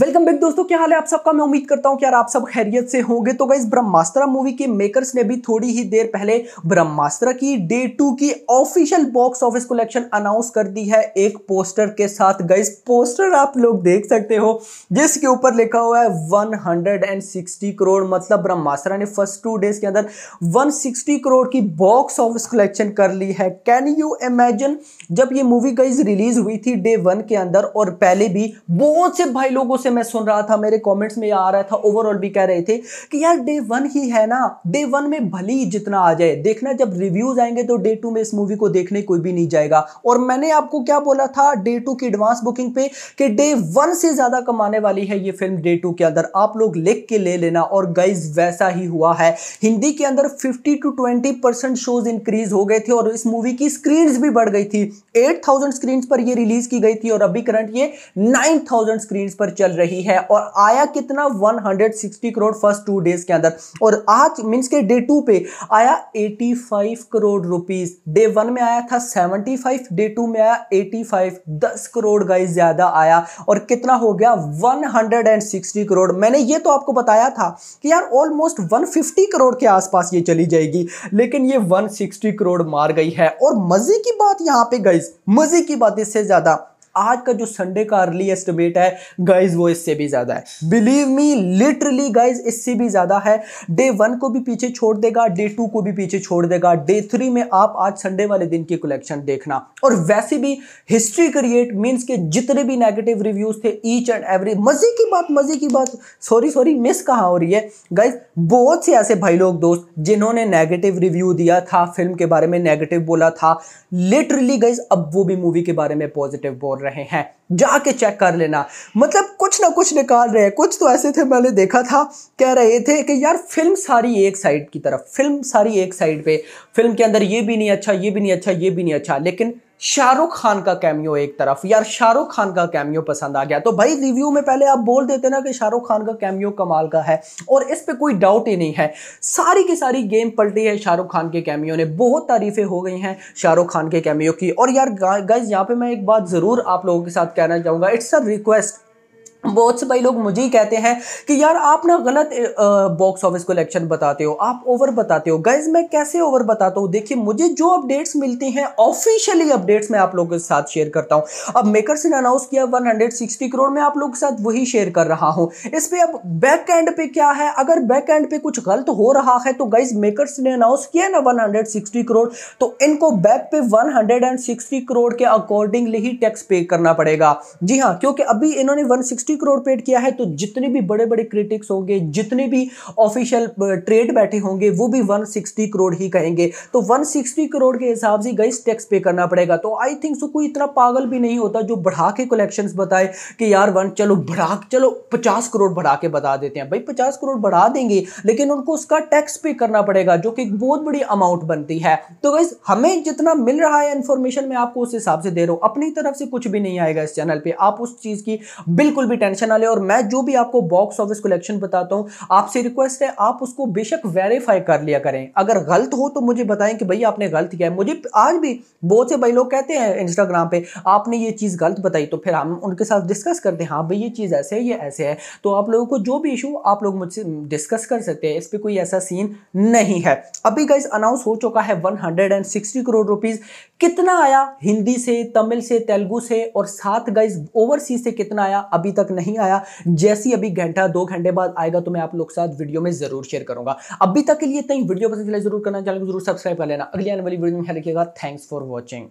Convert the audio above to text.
welcome back दोस्तों क्या हाल है आप सबका मैं उम्मीद करता हूं कि यार आप सब खैरियत से होंगे तो गई ब्रह्मास्त्र मूवी के मेकर्स ने भी थोड़ी ही देर पहले ब्रह्मास्त्र की डे टू की official box office collection announce कर दी है एक पोस्टर के साथ गई पोस्टर आप लोग देख सकते हो जिसके ऊपर लिखा हुआ है वन करोड़ मतलब ब्रह्मास्त्रा ने फर्स्ट टू डेज के अंदर वन करोड़ की बॉक्स ऑफिस कलेक्शन कर ली है कैन यू इमेजिन जब ये मूवी गईज रिलीज हुई थी डे वन के अंदर और पहले भी बहुत से भाई लोगों से से मैं सुन रहा था मेरे कमेंट्स में आ रहा था ओवरऑल भी कह रहे थे कि यार डे वन ही है ना डे वन में भले ही जितना आ जाए देखना जब रिव्यूज आएंगे तो डे टू में इस मूवी को देखने कोई भी नहीं जाएगा और मैंने आपको क्या बोला था डे टू की एडवांस बुकिंग पे कि डे वन से ज्यादा कमाने वाली है ये फिल्म डे टू के अंदर आप लोग लिख के ले लेना और गाइज वैसा ही हुआ है हिंदी के अंदर fifty two twenty percent shows increase हो गए थे और इस मूवी की स्क्रीन भी बढ़ गई थी एट थाउजेंड स्क्रीन पर यह रिलीज की गई थी और अभी करंट ये नाइन थाउजेंड स्क्रीन पर चल रही है और आया कितना 160 करोड़ फर्स्ट टू डेज के अंदर और आज मीन्स के डे टू पे आया 85 करोड़ रुपीस डे वन में आया था 75 डे टू में आया 85 10 करोड़ गाइस ज्यादा आया और कितना हो गया 160 करोड़ मैंने ये तो आपको बताया था कि यार ऑलमोस्ट 150 करोड़ के आसपास ये चली जाएगी लेकिन ये 160 करोड़ मार गई है और मजे की बात यहाँ पे गाइस मजे की बात इससे ज्यादा आज का जो संडे का अर्ली एस्टिमेट है गाइज वो इससे भी ज़्यादा है बिलीव मी लिटरली गाइज इससे भी ज़्यादा है डे वन को भी पीछे छोड़ देगा डे टू को भी पीछे छोड़ देगा डे थ्री में आप आज संडे वाले दिन की कलेक्शन देखना और वैसे भी हिस्ट्री क्रिएट मीन्स के जितने भी नेगेटिव रिव्यूज थे ईच एंड एवरी मज़े की बात मज़े की बात सॉरी सॉरी मिस कहाँ हो रही है गाइज बहुत से ऐसे भाई लोग दोस्त जिन्होंने नेगेटिव रिव्यू दिया था फिल्म के बारे में नेगेटिव बोला था लिटरली गाइज अब वो भी मूवी के बारे में पॉजिटिव बोल छोड़ रहे हैं जाके चेक कर लेना मतलब कुछ ना कुछ निकाल रहे हैं कुछ तो ऐसे थे मैंने देखा था कह रहे थे कि यार फिल्म सारी एक साइड की तरफ फिल्म सारी एक साइड पे फिल्म के अंदर ये भी नहीं अच्छा ये भी नहीं अच्छा ये भी नहीं अच्छा लेकिन शाहरुख खान का कैमियो एक तरफ यार शाहरुख खान का कैमियो पसंद आ गया तो भाई रिव्यू में पहले आप बोल देते ना कि शाहरुख खान का कैमियो कमाल का है और इस पे कोई डाउट ही नहीं है सारी की सारी गेम पलटी है शाहरुख खान के कैमियो ने बहुत तारीफें हो गई हैं शाहरुख खान के कैमियो की और यार गाइज यहाँ पे मैं एक बात ज़रूर आप लोगों के साथ कहना चाहूँगा इट्स अ रिक्वेस्ट बहुत से भाई लोग मुझे ही कहते हैं कि यार आप ना गलत बॉक्स ऑफिस कलेक्शन बताते हो आप ओवर बताते हो गाइज मैं कैसे ओवर बताता हूँ देखिए मुझे जो अपडेट्स मिलती हैं ऑफिशियली अपडेट्स मैं आप लोगों के साथ शेयर करता हूँ अब मेकर्स ने अनाउंस किया 160 करोड़ में आप लोगों के साथ वही शेयर कर रहा हूँ इस पर अब बैक एंड पे क्या है अगर बैक एंड पे कुछ गलत हो रहा है तो गाइज मेकर्स ने अनाउंस किया ना वन करोड़ तो इनको बैक पे वन करोड़ के अकॉर्डिंगली ही टैक्स पे करना पड़ेगा जी हाँ क्योंकि अभी इन्होंने वन करोड़ पेड किया है तो जितने भी बड़े बड़े क्रिटिक्स होंगे जितने भी ऑफिशियल ट्रेड बैठे होंगे वो भी 160 करोड़ ही कहेंगे तो 160 करोड़ के हिसाब से गई टैक्स पे करना पड़ेगा तो आई थिंक सो कोई इतना पागल भी नहीं होता जो बढ़ा के कलेक्शन बताए कि यार वन चलो बढ़ा चलो पचास करोड़ बढ़ा के बता देते हैं भाई पचास करोड़ बढ़ा देंगे लेकिन उनको उसका टैक्स पे करना पड़ेगा जो कि बहुत बड़ी अमाउंट बनती है तो गई हमें जितना मिल रहा है इंफॉर्मेशन मैं आपको उस हिसाब से दे रहा हूं अपनी तरफ से कुछ भी नहीं आएगा इस चैनल पे आप उस चीज़ की बिल्कुल भी टेंशन ना ले और मैं जो भी आपको बॉक्स ऑफिस कलेक्शन बताता हूँ आपसे रिक्वेस्ट है आप उसको बेशक वेरीफाई कर लिया करें अगर गलत हो तो मुझे बताएं कि भाई आपने गलत किया है मुझे आज भी बहुत से भाई लोग कहते हैं इंस्टाग्राम पे आपने ये चीज़ गलत बताई तो फिर हम उनके साथ डिस्कस करते हैं हाँ भाई ये चीज़ ऐसे है ये ऐसे है तो आप लोगों को जो भी इशू आप लोग मुझसे डिस्कस कर सकते हैं इस पर कोई ऐसा सीन नहीं है अभी गाइज अनाउंस हो चुका है वन करोड़ रुपीज़ कितना आया हिंदी से तमिल से तेलुगु से और साथ गाइज ओवरसीज से कितना आया अभी तक तक नहीं आया जैसी अभी घंटा दो घंटे बाद आएगा तो मैं आप लोग साथ वीडियो में जरूर शेयर करूंगा अभी तक के लिए इतना वीडियो पसंद चले तो जरूर करना चैनल को जरूर सब्सक्राइब कर लेना अगली आने वाली वीडियो में ख्याल रखिएगा थैंक्स फॉर वॉचिंग